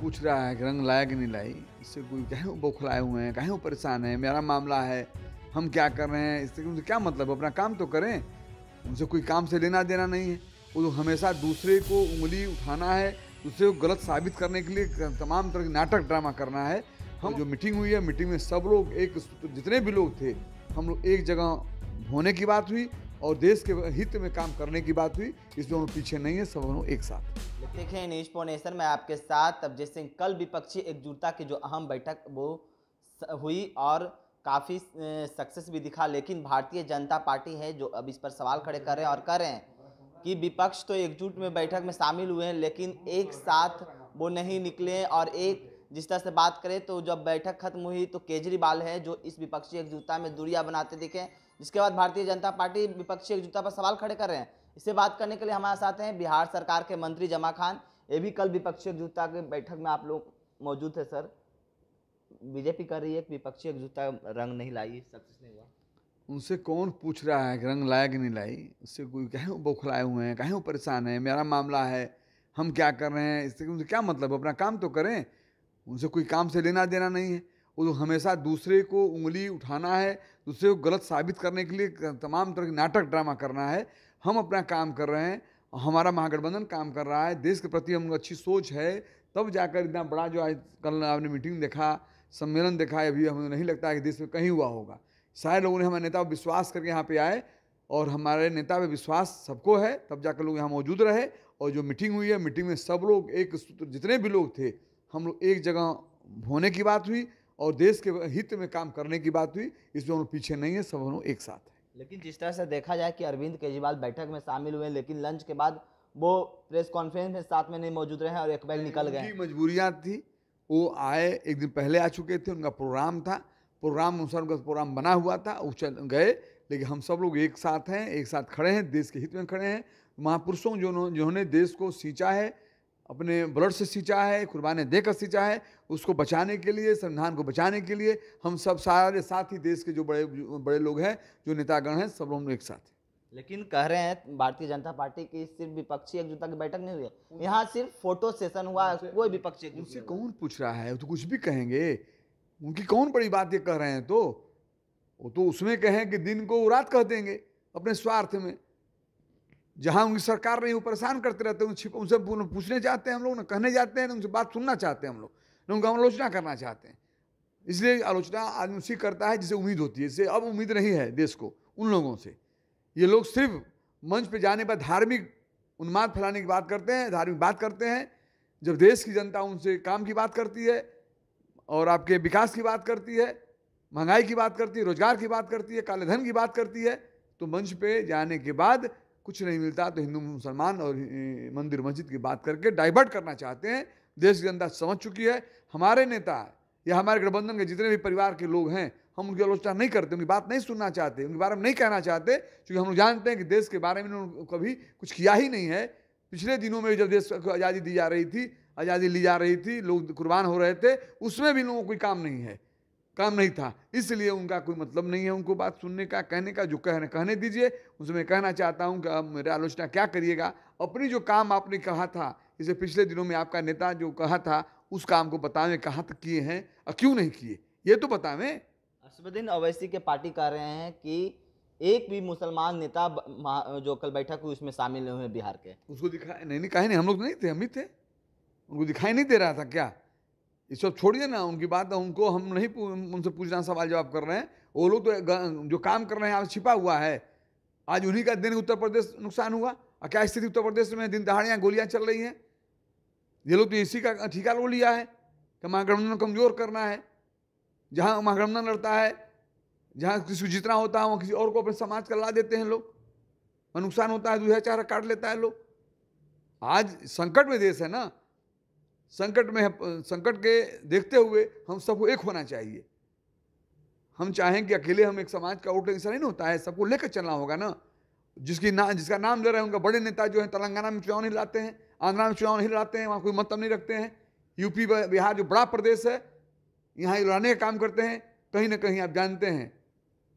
पूछ रहा है कि रंग लाया कि नहीं लाई इससे कोई कहीं बौखलाए हुए हैं कहीं परेशान है मेरा मामला है हम क्या कर रहे हैं इससे उनसे क्या मतलब अपना काम तो करें उनसे कोई काम से लेना देना नहीं है वो तो हमेशा दूसरे को उंगली उठाना है दूसरे को गलत साबित करने के लिए तमाम तरह के नाटक ड्रामा करना है हम जो मीटिंग हुई है मीटिंग में सब लोग एक तो जितने भी लोग थे हम लोग एक जगह होने की बात हुई और देश के हित में काम करने की बात हुई इस हम पीछे नहीं है सब लोग एक साथ देखें न्यूज पोनेसर में आपके साथ अवजय सिंह कल विपक्षी एकजुटता की जो अहम बैठक वो हुई और काफ़ी सक्सेस भी दिखा लेकिन भारतीय जनता पार्टी है जो अब इस पर सवाल खड़े कर रहे हैं और कर रहे हैं कि विपक्ष तो एकजुट में बैठक में शामिल हुए हैं लेकिन एक साथ वो नहीं निकले और एक जिस तरह से बात करें तो जब बैठक खत्म हुई तो केजरीवाल है जो इस विपक्षी एकजुटता में दूरिया बनाते दिखे जिसके बाद भारतीय जनता पार्टी विपक्षी एकजुटता पर सवाल खड़े कर रहे हैं इससे बात करने के लिए हमारे साथ हैं बिहार सरकार के मंत्री जमा खान ये भी कल विपक्षी एकजुटता के बैठक में आप लोग मौजूद थे सर बीजेपी कर रही है विपक्षी एकजुटता रंग नहीं लाई सक्सेस नहीं हुआ उनसे कौन पूछ रहा है कि रंग लाया कि नहीं लाई उससे कोई कहीं बौखलाए हुए हैं कहीं परेशान है मेरा मामला है हम क्या कर रहे हैं इससे उनसे क्या मतलब अपना काम तो करें उनसे कोई काम से लेना देना नहीं है वो तो हमेशा दूसरे को उंगली उठाना है दूसरे को गलत साबित करने के लिए तमाम तरह के नाटक ड्रामा करना है हम अपना काम कर रहे हैं हमारा महागठबंधन काम कर रहा है देश के प्रति हम अच्छी सोच है तब जाकर इतना बड़ा जो आज कल आपने मीटिंग देखा सम्मेलन देखा है अभी हमें नहीं लगता है कि देश में कहीं हुआ होगा सारे लोगों ने हमारे नेता पर विश्वास करके यहाँ पे आए और हमारे नेता पे विश्वास सबको है तब जाकर लोग यहाँ मौजूद रहे और जो मीटिंग हुई है मीटिंग में सब लोग एक जितने भी लोग थे हम लोग एक जगह होने की बात हुई और देश के हित में काम करने की बात हुई इसमें हम लोग पीछे नहीं है सब हम लोग एक साथ हैं लेकिन जिस तरह से देखा जाए कि अरविंद केजरीवाल बैठक में शामिल हुए लेकिन लंच के बाद वो प्रेस कॉन्फ्रेंस में साथ में नहीं मौजूद रहे और एक बैग निकल गए मजबूरियाँ थी वो आए एक दिन पहले आ चुके थे उनका प्रोग्राम था प्रोग्राम अनुसार उनका प्रोग्राम बना हुआ था वो चल गए लेकिन हम सब लोग एक साथ हैं एक साथ खड़े हैं देश के हित में खड़े हैं महापुरुषों जो जिन्होंने देश को सींचा है अपने ब्लड से सींचा है कुर्बान देकर सींचा है उसको बचाने के लिए संविधान को बचाने के लिए हम सब सारे साथ ही देश के जो बड़े बड़े लोग हैं जो नेतागण हैं सब हम एक साथ लेकिन कह रहे हैं भारतीय जनता पार्टी की सिर्फ विपक्षी एकजुटता की बैठक नहीं हुई है यहाँ सिर्फ फोटो सेशन हुआ है कोई विपक्षी उनसे कौन पूछ रहा है तो कुछ भी कहेंगे उनकी कौन बड़ी बात ये कह रहे हैं तो वो तो उसमें कहें कि दिन को रात कह देंगे अपने स्वार्थ में जहाँ उनकी सरकार रही वो परेशान करते रहते हैं छिप उनसे पूछने जाते हैं हम लोग ना कहने जाते हैं ना उनसे बात सुनना चाहते हैं हम लोग ना उनका आलोचना करना चाहते हैं इसलिए आलोचना आदमी उसी करता है जिसे उम्मीद होती है जिसे अब उम्मीद नहीं है देश को उन लोगों से ये लोग सिर्फ मंच पर जाने पर धार्मिक उन्माद फैलाने की बात करते हैं धार्मिक बात करते हैं जब देश की जनता उनसे काम की बात करती है और आपके विकास की बात करती है महंगाई की बात करती है रोजगार की बात करती है काले धन की बात करती है तो मंच पे जाने के बाद कुछ नहीं मिलता तो हिंदू मुसलमान और मंदिर मस्जिद की बात करके डाइवर्ट करना चाहते हैं देश की जनता समझ चुकी है हमारे नेता या हमारे गठबंधन के जितने भी परिवार के लोग हैं हम उनकी आलोचना नहीं करते उनकी बात नहीं सुनना चाहते उनके बारे में नहीं कहना चाहते क्योंकि हम लोग जानते हैं कि देश के बारे में उन्होंने कभी कुछ किया ही नहीं है पिछले दिनों में जब देश को आज़ादी दी जा रही थी आज़ादी ली जा रही थी लोग कुर्बान हो रहे थे उसमें भी लोगों को कोई काम नहीं है काम नहीं था इसलिए उनका कोई मतलब नहीं है उनको बात सुनने का कहने का जो कहने कहने दीजिए उसमें कहना चाहता हूँ कि अब मेरे आलोचना क्या करिएगा अपनी जो काम आपने कहा था इसे पिछले दिनों में आपका नेता जो कहा था उस काम को बतावें कहाँ तक किए हैं और क्यों नहीं किए ये तो बतावें असबुद्दीन अवैसी के पार्टी कह रहे हैं कि एक भी मुसलमान नेता जो कल बैठक हुई उसमें शामिल नहीं हुए बिहार के उसको दिखाया नहीं नहीं कहे नहीं हम लोग तो नहीं थे हम ही थे उनको दिखाई नहीं दे रहा था क्या ये सब छोड़िए ना उनकी बात उनको हम नहीं उनसे पूछना सवाल जवाब कर रहे हैं वो लोग तो जो काम कर रहे हैं आज छिपा हुआ है आज उन्हीं का दिन उत्तर प्रदेश नुकसान हुआ और क्या स्थिति उत्तर प्रदेश में दिन दहाड़ियाँ गोलियाँ चल रही हैं ये लोग तो इसी का ठिका लो लिया है कि महागठबंधन कमज़ोर करना है जहाँ महागठबंधन लड़ता है जहाँ किसी जितना होता है वहाँ किसी और को अपने समाज का ला देते हैं लोग नुकसान होता है दूसरा चारा काट लेता है लोग आज संकट में देश है ना संकट में संकट के देखते हुए हम सबको एक होना चाहिए हम चाहें कि अकेले हम एक समाज का आउटलेट ऐसा नहीं होता है सबको लेकर चलना होगा ना जिसकी ना जिसका नाम ले रहे हैं उनका बड़े नेता जो है तेलंगाना में चुनाव नहीं लाते हैं आंध्रा में चुनाव नहीं लाते हैं वहाँ कोई मतलब नहीं रखते हैं यूपी बिहार जो बड़ा प्रदेश है यहाँ लड़ने का काम करते हैं कहीं ना कहीं आप जानते हैं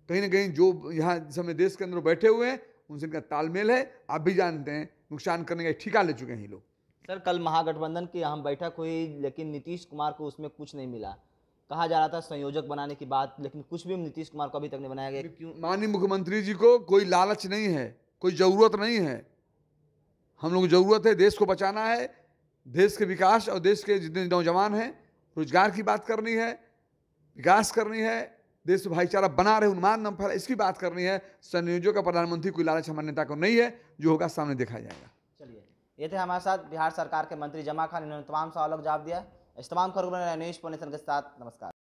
कहीं ना कहीं जो यहाँ समय देश के अंदर बैठे हुए हैं उनसे इनका तालमेल है आप भी जानते हैं नुकसान करने का ठीका ले चुके हैं ये लोग सर कल महागठबंधन की अहम बैठक हुई लेकिन नीतीश कुमार को उसमें कुछ नहीं मिला कहा जा रहा था संयोजक बनाने की बात लेकिन कुछ भी नीतीश कुमार को अभी तक नहीं बनाया गया माननीय मुख्यमंत्री जी को कोई लालच नहीं है कोई ज़रूरत नहीं है हम लोग ज़रूरत है देश को बचाना है देश के विकास और देश के जितने नौजवान हैं रोजगार की बात करनी है विकास करनी है देश में भाईचारा बना रहे उन्मान न इसकी बात करनी है संयोजक का प्रधानमंत्री कोई लालच हमारे नेता को नहीं है जो होगा सामने देखा जाएगा ये थे हमारे साथ बिहार सरकार के मंत्री जमा खान इन्होंने तमाम सवालों का जवाब दिया इस तमाम खबरों में न्यूज़ पुनेसन के साथ नमस्कार